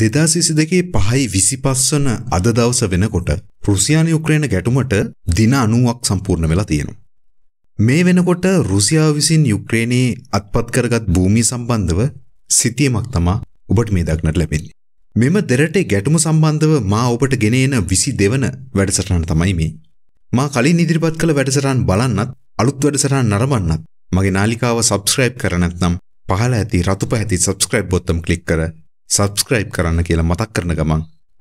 දෙදාසිසි දෙකේ පහයි විසිපස්වන අද දවස වෙනකොට රුසියාන යුක්‍රේණ ගැටුමට දින අනුවක් සම්පූර්ණ වෙලා තියෙනවා. මේ වෙනකොට රුසියාව විසින් යුක්‍රේණයේ අත්පත් කරගත් භූමි සම්බන්ධව සිතියමක් තමා ඔබට මේ දක්නට ලැබෙන්නේ. මෙම දෙරටේ ගැටුම සම්බන්ධව මා ඔබට ගෙන එන විසි දෙවන වැඩසටහන තමයි මේ. මා කලින් ඉදිරිපත් කළ වැඩසටහන් බලන්නත් අලුත් වැඩසටහන් නරඹන්නත් මගේ නාලිකාව සබස්ක්‍රයිබ් කරනත්නම් පහළ ඇති රතු පැහැති සබස්ක්‍රයිබ් බොත්තම් ක්ලික් කර සබස්ක්‍රයිබ් කරන්න කියලා මතක් කරන ගමන්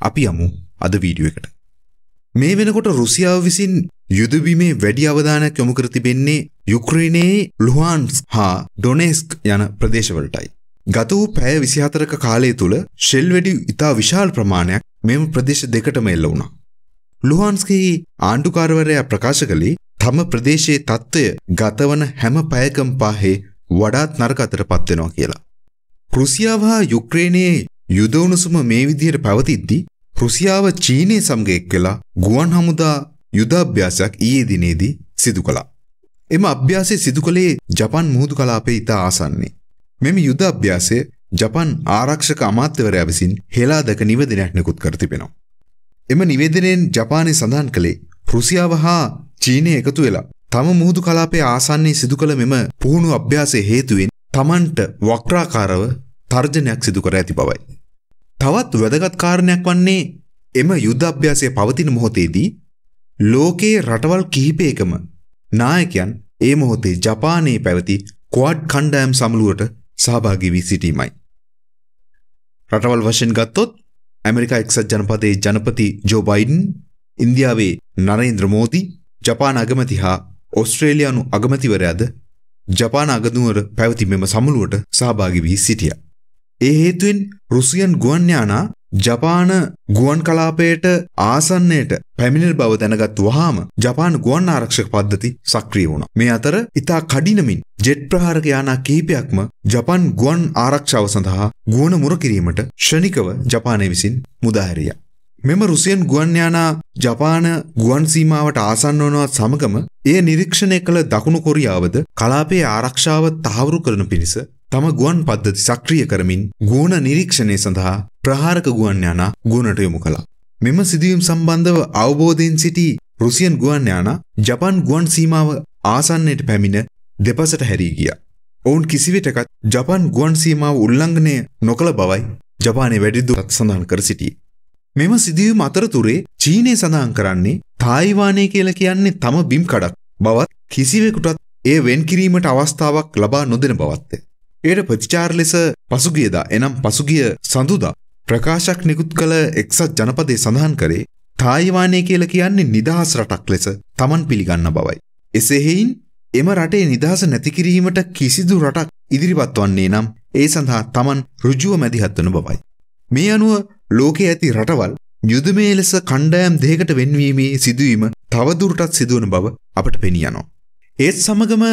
අපි යමු අද වීඩියෝ එකට. මේ වෙනකොට රුසියාව විසින් යුදවීමේ වැඩි අවධානයක් යොමු කර තිබෙන්නේ යුක්‍රේනයේ ලුහන්ස් හා ඩොනෙස්ක් යන ප්‍රදේශවලටයි. ගත වූ පැය 24ක කාලය තුල ෂෙල් වෙඩි ඉතා විශාල ප්‍රමාණයක් මෙම ප්‍රදේශ දෙකටම එල්ල වුණා. ලුහන්ස්කෙහි ආණ්ඩුකාරවරයා ප්‍රකාශ කළේ තම ප්‍රදේශයේ තත්ත්වය ගතවන හැම පැයකම් පාහේ වඩාත් නරක අතර පත්වෙනවා කියලා. රුසියාව හා යුක්‍රේනයේ යුද උණුසුම මේ විදිහට පැවතිද්දී රුසියාව චීනය සමග එක් වෙලා ගුවන් හමුදා යුදාභ්‍යාසයක් ඊයේ දිනේදී සිදු කළා. එම අභ්‍යාසය සිදු කළේ ජපන් මුහුදු කලාපයේ ඉතා ආසන්නේ. මෙම යුද අභ්‍යාසය ජපන් ආරක්ෂක අමාත්‍යවරයා විසින් හෙලා දැක නිවේදනයක් නිකුත් කර තිබෙනවා. එම නිවේදනයෙන් ජපානය සඳහන් කළේ රුසියාව හා චීනය එකතු වෙලා තම මුහුදු කලාපයේ ආසන්නයේ සිදු කළ මෙම පුහුණු අභ්‍යාසය හේතුවෙන් තමන්ට වක්‍රාකාරව තර්ජනයක් සිදු කර ඇති බවයි. තවත් වැදගත් කාරණයක් වන්නේ එම යුද්ධභ්‍යාසය පවතින මොහොතේදී ලෝකයේ රටවල් කිහිපයකම නායකයන් ඒ මොහොතේ ජපානයේ පැවති ක්වාඩ් කණ්ඩායම් සමුළුවට සහභාගී වී සිටීමයි. රටවල් වශයෙන් ගත්තොත් ඇමරිකා එක්සත් ජනපදයේ ජනපති ජෝ බයිඩන්, ඉන්දියාවේ නරේන්ද්‍ර මෝදි, ජපාන අගමැති හා ඔස්ට්‍රේලියානු අගමැතිවරයාද ජපාන අගනුවර පැවති මෙම සමුළුවට සහභාගි වී සිටියා. ඒ හේතුවෙන් රුසියන් ගුවන්යානා ජපාන ගුවන් කලාපයට ආසන්නයට පැමිණිල් බව දැනගත් වහාම ජපාන ගුවන් ආරක්ෂක පද්ධති සක්‍රිය වුණා. මේ අතර ඉතා කඩිනමින් ජෙට් ප්‍රහාරක යානා කිහිපයක්ම ජපන් ගුවන් ආරක්ෂාව සඳහා ගුවන මුර කිරීමට ක්ෂණිකව ජපානය විසින් මුදාහැරියා. මෙම රුසියන් ගුවන්යානා ජපාන ගුවන් සීමාවට ආසන්න වනවත් සමගම එය නිරීක්ෂණය කළ දකුණු කොරියාවද කලාපයේ ආරක්ෂාව තහවුරු කරන පිණිස තම ගුවන් පද්ධති සක්‍රිය කරමින් ගුණ නිරීක්ෂණය සඳහා ප්‍රහාරක ගුවන්යානා ගුණට යොමු කළා. මෙම සිදුවීම් සම්බන්ධව අවබෝධයෙන් සිටි රුසියන් ගුවන් යානා ජපන් ගුවන් සීමාව ආසන්නයට පැමිණ දෙපසට හැරී ගියා. ඔවුන් කිසිවිටකත් ජපන් ගුවන් සීමාව උල්ලංඝනය නොකළ බවයි ජපානයේ වැඩිදුරටත් සඳහන් කර සිටියේ. මෙම සිදුවීම අතරතුරේ චීනය සඳහන් කරන්නේ තායිවානය කියල කියන්නේ තම බිම් කඩක් බවත් කිසිවෙකුටත් ඒ වෙන් කිරීමට අවස්ථාවක් ලබා නොදෙන බවත්ය. එයට ප්‍රතිචාර ලෙස පසුගියදා එනම් පසුගිය සඳුදා ප්‍රකාශක් නිකුත් කළ එක්සත් ජනපදය සඳහන් කරේ තායිවානය කියල කියන්නේ නිදහස් රටක් ලෙස තමන් පිළිගන්න බවයි. එසෙහෙයින් එම රටේ නිදහස නැතිකිරීමට කිසිදු රටක් ඉදිරිපත් වන්නේ නම් ඒ සඳහා තමන් රුජුව මැදිහත්වන බවයි. මේ අනුව ලෝකයේ ඇති රටවල් යුදමය ලෙස කණ්ඩායම් දෙකට වෙන්වීමේ සිදුවීම තවදුරටත් සිදුවන බව අපට පෙනියනවා. ඒත් සමගම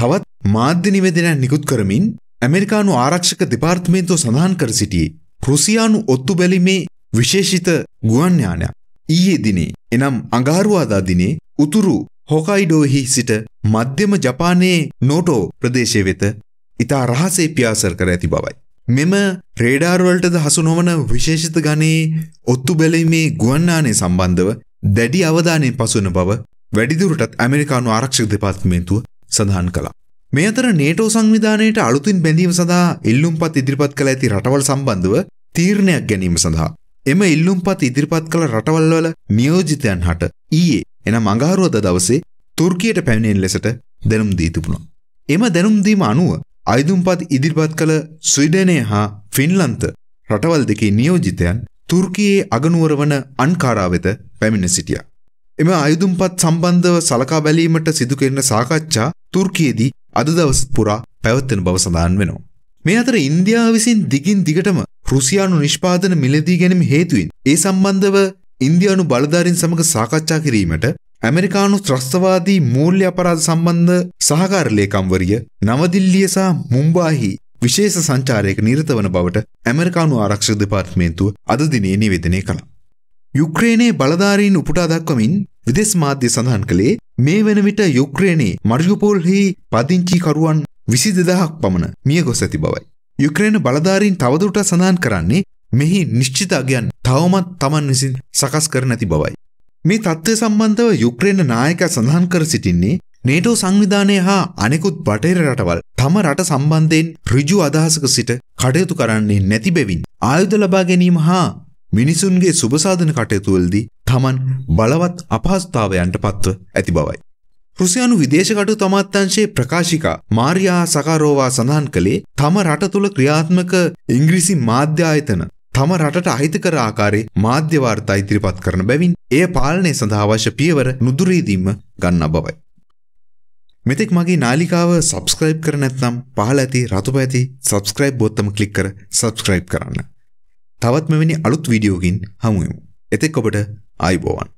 තවත් මාධ්‍ය නිවේදනයක් නිකුත් කරමින් ඇමරිකානු ආරක්ෂක දෙපාර්තමේන්තුව සඳහන් කර සිටියේ රුසියානු ඔත්තු බැලීමේ විශේෂිත ගුවන්යානයක් ඊයේ දිනේ එනම් අඟහරුවාදා දිනේ උතුරු හොකයිඩෝහි සිට මධ්‍යම ජපානයේ නෝටෝ ප්‍රදේශය වෙත ඉතා රහසේ පියාසර කර ඇති බවයි. මෙම ප්‍රේඩාර්වලටද හසුනොවන විශේෂිත ගණයේ ඔත්තු බැලීමේ ගුවන්නානේ සම්බන්ධව දැඩි අවධානය පසුවන බව වැඩිදුරටත් ඇමරිකානු ආරක්ෂක දෙපාත්මේතුව සඳහන් කලා. මේ අතර නේටෝ සංවිධානයට අලුතින් බැඳීම සඳහා ඉල්ලුම්පත් ඉදිරිපත් කළ ඇති රටවල් සම්බන්ධව තීරණයක් ගැනීම සඳහා. එම ඉල්ලුම්පත් ඉදිරිපත් කළ රටවල්වල නියෝජිතයන් හට ඊයේ එනම් අඟහරුවද දවසේ තුර්කයට පැමිණෙන් ලෙසට දැනුම් දී තිබුණා. එම දැනුම්දීම අනුව අයිදුම්පත් ඉදිරිපත් කළ ස්විඩනය හා ෆින්ලන්ත රටවල් දෙකේ නියෝජිතයන් තුර්කයේ අගනුවර වන අන්කාරා වෙත පැමිණ සිටිය. එම අයුදුම්පත් සම්බන්ධව සලකා බැලීමට සිදුකෙරෙන සාකච්ඡා තුර්කයේදී අද දවස් පුරා පැවත්වෙන බව සඳහන් වෙනවා. මේ අතර ඉන්දියාව විසින් දිගින් දිගටම රුසියානු නිෂ්පාදන මිලදී ගැනීම හේතුවෙන් ඒ සම්බන්ධව ඉන්දියානු බලධාරින් සමඟ සාකච්ඡා කිරීමට ඇමරිකානු ත්‍රස්තවාදී මූල්‍ය අපරාධ සම්බන්ධ සහකාරලේකම්වරිය නවදිල්ලිය සහ මුම්බාහි විශේෂ සංචාරයක නිරත වන බවට ඇමරිකානු ආරක්ෂක දෙපාර්තමේන්තුව අද දිනේ නිවේදනය කළා. යුක්‍රේනයේ බලධාරීන් උපුටා දක්වමින් විදෙස් මාධ්‍ය සඳහන් කළේ මේ වන විට යුක්‍රේනයේ මරියුපෝල්හි පදිංචිකරුවන් විසි දෙදහක් පමණ මිය ගොස් ඇති බවයි. යුක්‍රේන බලධාරීන් තවදුරටත් සඳහන් කරන්නේ මෙහි නිශ්චිත අගයන් තවමත් තමන් විසින් සකස් කර නැති බවයි. මේ තත්ත්වය සම්බන්ධව යුක්්‍රේණ නායක සඳහන් කර සිටින්නේ නේටෝ සංවිධානය හා අනෙකුත් බටහිර රටවල් තම රට සම්බන්ධයෙන් ඍජු අදහසක සිට කටයුතු කරන්නේ නැති බැවින් ආයුධ ලබා ගැනීම හා මිනිසුන්ගේ සුභසාධන කටයුතුවල්දී තමන් බලවත් අපහස්ථාවයන්ට පත්ව ඇති බවයි. රුසියානු විදේශකටු තමත්තංශයේ ප්‍රකාශිකා මාරියා සකාරෝවා සඳහන් කළේ තම රට තුළ ක්‍රියාත්මක ඉංග්‍රීසි මාධ්‍ය ආයතන තම රටට අහිතකර ආකාරයේ මාධ්‍ය වාර්තා ඉදිරිපත් කරන බැවින් එය පාලනය සඳහා අවශ්‍ය පියවර නුදුරීදීම ගන්නා බවයි. මෙතෙක් මගේ නාලිකාව සබස්ක්‍රයිබ් කර නැත්නම් පහළ ඇති රතු පැති සබස්ක්‍රයිබ් බොත්තම ක්ලික් කර සබස්ක්‍රයිබ් කරන්න. තවත් මෙවැනි අලුත් වීඩියෝකින් හමුවෙමු. එතෙක් ඔබට ආයුබෝවන්.